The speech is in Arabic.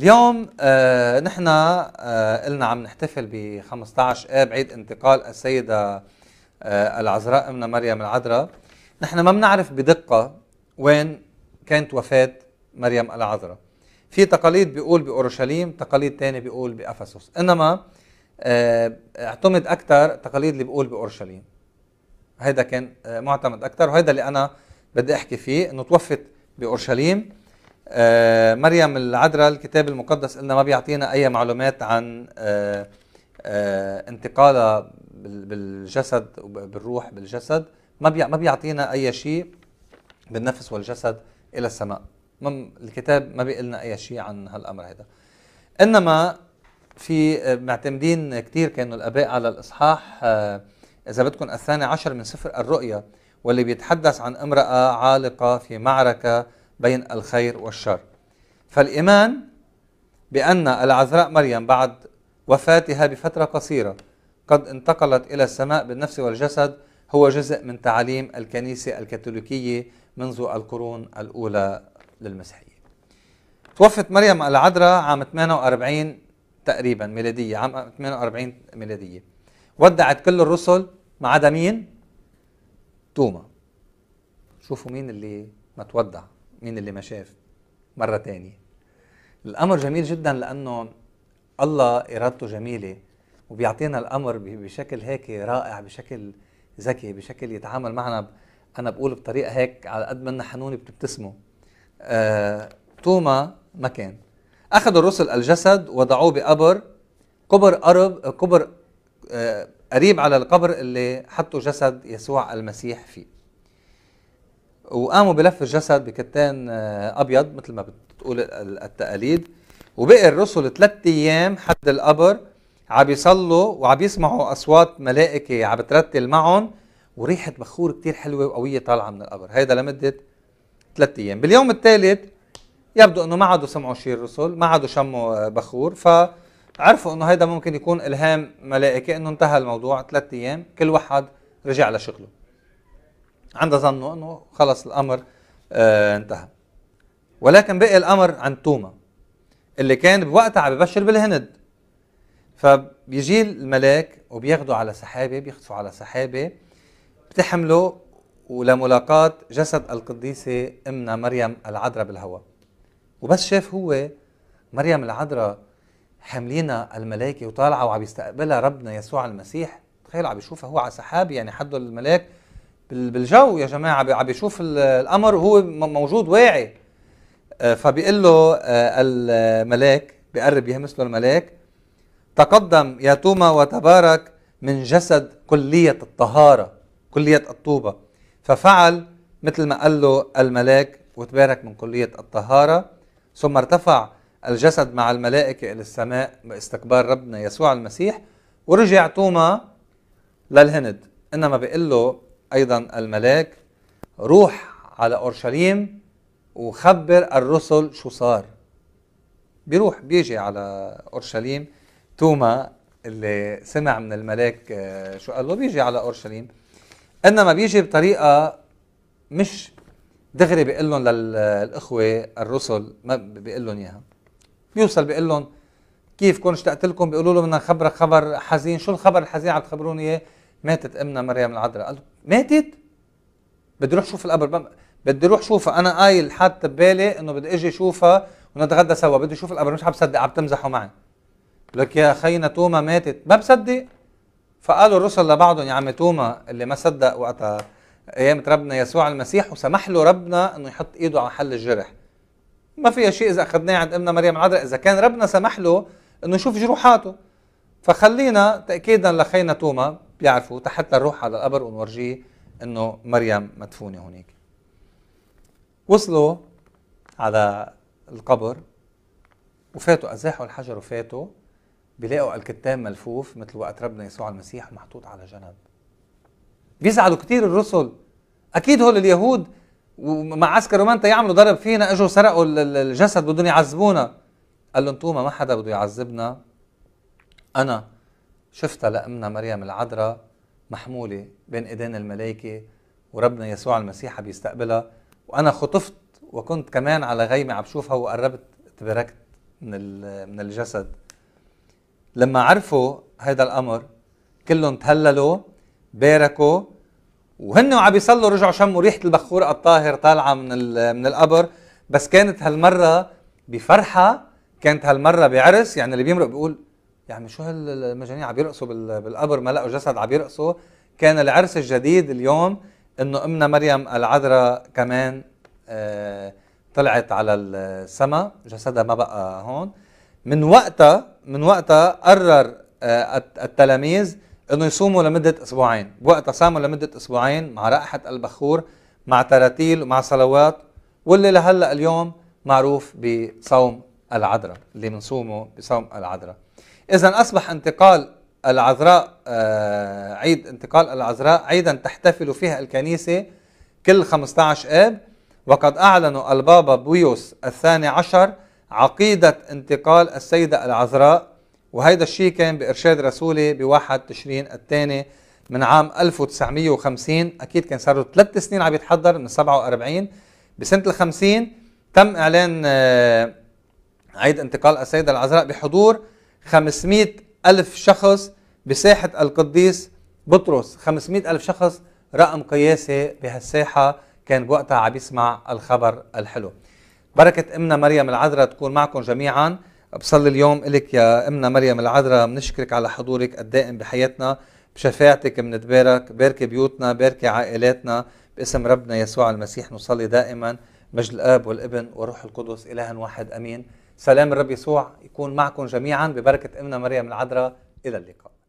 اليوم آه نحن آه قلنا عم نحتفل ب 15 اب عيد انتقال السيده آه العذراء امنا مريم العذراء نحن ما بنعرف بدقه وين كانت وفاه مريم العذراء في تقاليد بيقول باورشليم تقاليد ثانيه بيقول بافسوس انما آه اعتمد اكثر تقاليد اللي بيقول باورشليم هذا كان آه، معتمد اكثر وهذا اللي انا بدي احكي فيه انه توفت باورشليم آه، مريم العذراء الكتاب المقدس قلنا ما بيعطينا أي معلومات عن آه، آه، انتقالها بالجسد بالروح بالجسد ما ما بيعطينا أي شيء بالنفس والجسد إلى السماء الكتاب ما بيقول لنا أي شيء عن هالأمر هذا إنما في معتمدين كثير كانوا الآباء على الإصحاح إذا بدكم الثاني عشر من سفر الرؤيا واللي بيتحدث عن امرأة عالقة في معركة بين الخير والشر فالإيمان بأن العذراء مريم بعد وفاتها بفترة قصيرة قد انتقلت إلى السماء بالنفس والجسد هو جزء من تعاليم الكنيسة الكاثوليكية منذ القرون الأولى للمسيحية توفت مريم العذراء عام 48 تقريبا ميلادية عام 48 ميلادية ودعت كل الرسل ما عدا مين؟ توما شوفوا مين اللي ما تودع مين اللي ما شاف مرة تانية الأمر جميل جدا لأنه الله إرادته جميلة وبيعطينا الأمر بشكل هيك رائع بشكل ذكي بشكل يتعامل معنا أنا بقول بطريقة هيك على قد ما حنون بتبتسموا آه، توما ما كان أخذ الرسل الجسد وضعوه بقبر قبر قرب قبر آه، قريب على القبر اللي حطوا جسد يسوع المسيح فيه وقاموا بلف الجسد بكتان آه، ابيض مثل ما بتقول التقاليد وبقي الرسل ثلاث ايام حد القبر عم يصلوا وعم يسمعوا اصوات ملائكه عم بترتل معهم وريحه بخور كتير حلوه وقويه طالعه من القبر هيدا لمده ثلاث ايام باليوم الثالث يبدو انه ما عادوا سمعوا شيء الرسل ما عادوا شموا آه، بخور فعرفوا انه هيدا ممكن يكون الهام ملائكه انه انتهى الموضوع ثلاث ايام كل واحد رجع لشغله عند ظنه انه خلص الامر آه انتهى ولكن بقي الامر عند توما اللي كان بوقتها عم ببشر بالهند فبيجي الملاك وبياخده على سحابه بيخطفه على سحابه بتحمله ولملاقاة جسد القديسة امنا مريم العذراء بالهواء وبس شاف هو مريم العذراء حاملينها الملائكة وطالعة وعم يستقبلها ربنا يسوع المسيح تخيل عم يشوفها هو على سحاب يعني حده الملاك بالجو يا جماعه عم بيشوف القمر وهو موجود واعي آه، فبيقول له آه، الملاك بقرب يهمس له الملاك تقدم يا توما وتبارك من جسد كلية الطهارة كلية الطوبة ففعل مثل ما قال له الملاك وتبارك من كلية الطهارة ثم ارتفع الجسد مع الملائكة إلى السماء باستكبار ربنا يسوع المسيح ورجع توما للهند إنما بيقول له أيضا الملاك روح على أورشليم وخبر الرسل شو صار بيروح بيجي على أورشليم توما اللي سمع من الملاك آه، شو قال له بيجي على أورشليم إنما بيجي بطريقة مش دغري بيقول لهم للإخوة الرسل ما بيقول لهم إياها بيوصل بيقول لهم كيف كون اشتقت لكم بيقولوا له بدنا نخبرك خبر حزين شو الخبر الحزين عم تخبروني اياه ماتت امنا مريم العذراء قال له ماتت بدي روح شوف القبر بدي روح شوفها انا قايل حاطط ببالي انه بدي اجي اشوفها ونتغدى سوا بدي اشوف القبر مش عم بصدق عم تمزحوا معي لك يا خينا توما ماتت ما بصدق فقالوا الرسل لبعضهم يا عم توما اللي ما صدق وقتها قيامة ربنا يسوع المسيح وسمح له ربنا انه يحط ايده على حل الجرح ما فيها شيء اذا اخذناه عند امنا مريم العذراء اذا كان ربنا سمح له انه يشوف جروحاته فخلينا تاكيدا لخينا توما بيعرفوا حتى نروح على القبر ونورجيه انه مريم مدفونه هناك وصلوا على القبر وفاتوا ازاحوا الحجر وفاتوا بيلاقوا الكتان ملفوف مثل وقت ربنا يسوع المسيح محطوط على جنب بيزعلوا كثير الرسل اكيد هول اليهود ومع عسكر ومانتا يعملوا ضرب فينا اجوا سرقوا الجسد بدهم يعذبونا قال لهم طوما ما حدا بده يعذبنا انا شفتها لأمنا مريم العذراء محمولة بين إيدين الملائكة وربنا يسوع المسيح بيستقبلها وأنا خطفت وكنت كمان على غيمة عم بشوفها وقربت تبركت من من الجسد لما عرفوا هذا الأمر كلهم تهللوا باركوا وهن وعم بيصلوا رجعوا شموا ريحة البخور الطاهر طالعة من من القبر بس كانت هالمرة بفرحة كانت هالمرة بعرس يعني اللي بيمرق بيقول يعني شو هالمجانين عم يرقصوا بالقبر ما لقوا جسد عم يرقصوا كان العرس الجديد اليوم انه امنا مريم العذراء كمان آه، طلعت على السماء جسدها ما بقى هون من وقتها من وقتها قرر آه، التلاميذ انه يصوموا لمده اسبوعين بوقتها صاموا لمده اسبوعين مع رائحه البخور مع تراتيل ومع صلوات واللي لهلا اليوم معروف بصوم العذراء اللي بنصومه بصوم العذراء إذا أصبح انتقال العذراء آه عيد انتقال العذراء عيدا تحتفل فيها الكنيسة كل 15 آب وقد أعلن البابا بويوس الثاني عشر عقيدة انتقال السيدة العذراء وهيدا الشيء كان بإرشاد رسولي بواحد تشرين الثاني من عام 1950 أكيد كان صار له ثلاث سنين عم يتحضر من 47 بسنة ال 50 تم إعلان آه عيد انتقال السيدة العذراء بحضور 500 ألف شخص بساحة القديس بطرس 500 ألف شخص رقم قياسي بهالساحة كان بوقتها عم يسمع الخبر الحلو بركة أمنا مريم العذراء تكون معكم جميعا بصلي اليوم إلك يا أمنا مريم العذراء بنشكرك على حضورك الدائم بحياتنا بشفاعتك بنتبارك باركي بيوتنا باركي عائلاتنا باسم ربنا يسوع المسيح نصلي دائما مجد الاب والابن والروح القدس اله واحد امين سلام الرب يسوع يكون معكم جميعا ببركة أمنا مريم العذراء إلى اللقاء